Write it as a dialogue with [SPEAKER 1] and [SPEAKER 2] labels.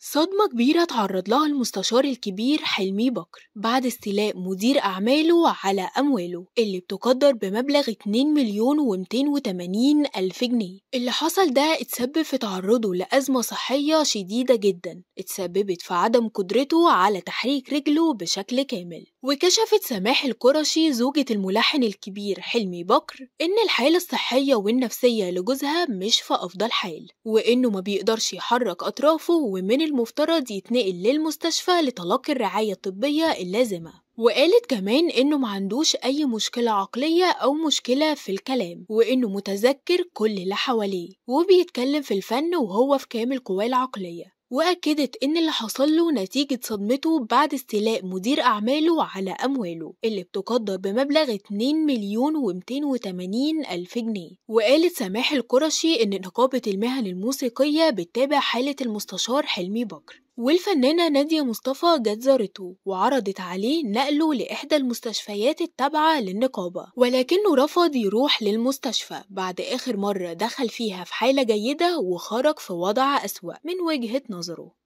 [SPEAKER 1] صدمة كبيرة تعرض لها المستشار الكبير حلمي بكر بعد استيلاء مدير أعماله على أمواله اللي بتقدر بمبلغ 2 مليون و280 ألف جنيه اللي حصل ده اتسبب في تعرضه لأزمة صحية شديدة جدا اتسببت في عدم قدرته على تحريك رجله بشكل كامل وكشفت سماح القرشي زوجة الملحن الكبير حلمي بكر إن الحالة الصحية والنفسية لجوزها مش في أفضل حال وإنه ما بيقدرش يحرك أطرافه ومن المفترض يتنقل للمستشفى لتلقي الرعاية الطبية اللازمة وقالت كمان انه ما عندوش اي مشكله عقليه او مشكله في الكلام وانه متذكر كل اللي حواليه وبيتكلم في الفن وهو في كامل قواه العقليه وأكدت إن اللي حصل له نتيجة صدمته بعد استيلاء مدير أعماله على أمواله اللي بتقدر بمبلغ 2 مليون و280 ألف جنيه وقالت سماح القرشي إن نقابة المهن الموسيقية بتتابع حالة المستشار حلمي بكر والفنانة نادية مصطفى جت زارته وعرضت عليه نقله لإحدى المستشفيات التابعة للنقابة ولكنه رفض يروح للمستشفى بعد آخر مرة دخل فيها في حالة جيدة وخرج في وضع أسوأ من وجهة نظره